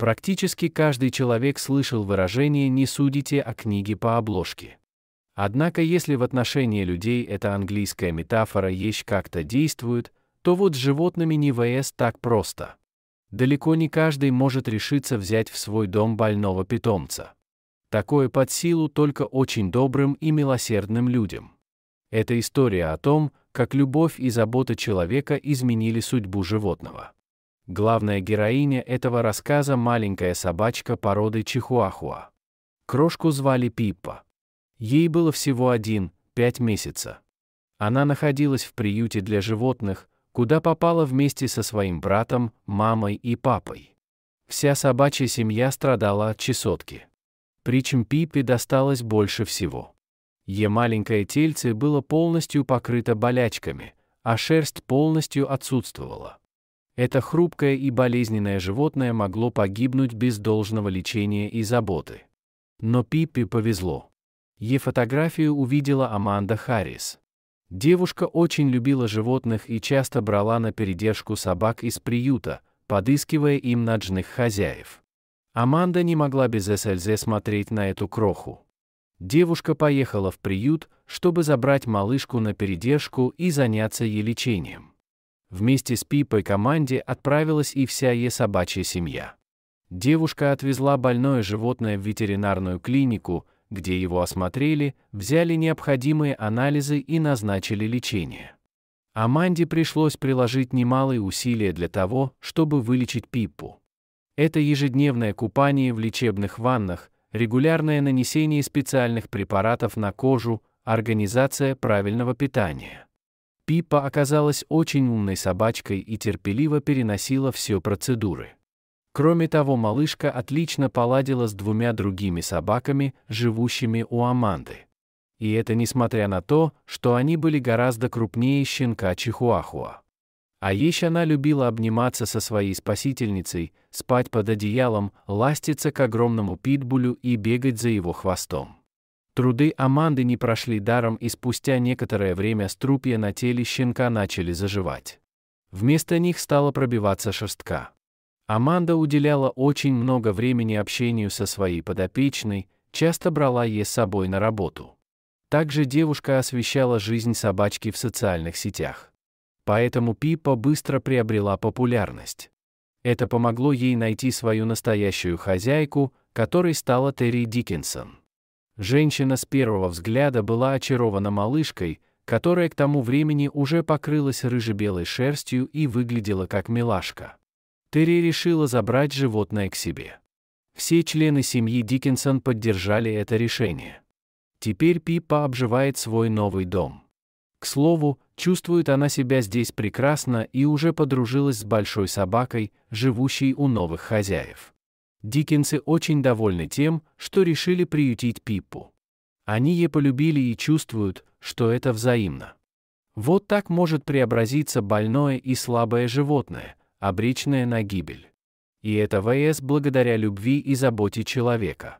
Практически каждый человек слышал выражение «не судите о книге по обложке». Однако если в отношении людей эта английская метафора «ещь как-то действует», то вот с животными не ВС а так просто. Далеко не каждый может решиться взять в свой дом больного питомца. Такое под силу только очень добрым и милосердным людям. Это история о том, как любовь и забота человека изменили судьбу животного. Главная героиня этого рассказа – маленькая собачка породы Чихуахуа. Крошку звали Пиппа. Ей было всего один, пять месяца. Она находилась в приюте для животных, куда попала вместе со своим братом, мамой и папой. Вся собачья семья страдала от чесотки. Причем Пиппе досталось больше всего. Ее маленькое тельце было полностью покрыто болячками, а шерсть полностью отсутствовала. Это хрупкое и болезненное животное могло погибнуть без должного лечения и заботы. Но Пиппи повезло. Ее фотографию увидела Аманда Харрис. Девушка очень любила животных и часто брала на передержку собак из приюта, подыскивая им ночных хозяев. Аманда не могла без СЛЗ смотреть на эту кроху. Девушка поехала в приют, чтобы забрать малышку на передержку и заняться ей лечением. Вместе с Пипой команде отправилась и вся ее собачья семья. Девушка отвезла больное животное в ветеринарную клинику, где его осмотрели, взяли необходимые анализы и назначили лечение. Аманде пришлось приложить немалые усилия для того, чтобы вылечить Пиппу. Это ежедневное купание в лечебных ваннах, регулярное нанесение специальных препаратов на кожу, организация правильного питания – Пипа оказалась очень умной собачкой и терпеливо переносила все процедуры. Кроме того, малышка отлично поладила с двумя другими собаками, живущими у Аманды. И это несмотря на то, что они были гораздо крупнее щенка Чихуахуа. А еще она любила обниматься со своей спасительницей, спать под одеялом, ластиться к огромному питбулю и бегать за его хвостом. Труды Аманды не прошли даром и спустя некоторое время струпья на теле щенка начали заживать. Вместо них стала пробиваться шерстка. Аманда уделяла очень много времени общению со своей подопечной, часто брала ей с собой на работу. Также девушка освещала жизнь собачки в социальных сетях. Поэтому Пипа быстро приобрела популярность. Это помогло ей найти свою настоящую хозяйку, которой стала Терри Диккенсон. Женщина с первого взгляда была очарована малышкой, которая к тому времени уже покрылась рыжебелой шерстью и выглядела как милашка. Терри решила забрать животное к себе. Все члены семьи Диккенсон поддержали это решение. Теперь Пипа обживает свой новый дом. К слову, чувствует она себя здесь прекрасно и уже подружилась с большой собакой, живущей у новых хозяев. Диккенсы очень довольны тем, что решили приютить Пиппу. Они ее полюбили и чувствуют, что это взаимно. Вот так может преобразиться больное и слабое животное, обреченное на гибель. И это ВС благодаря любви и заботе человека.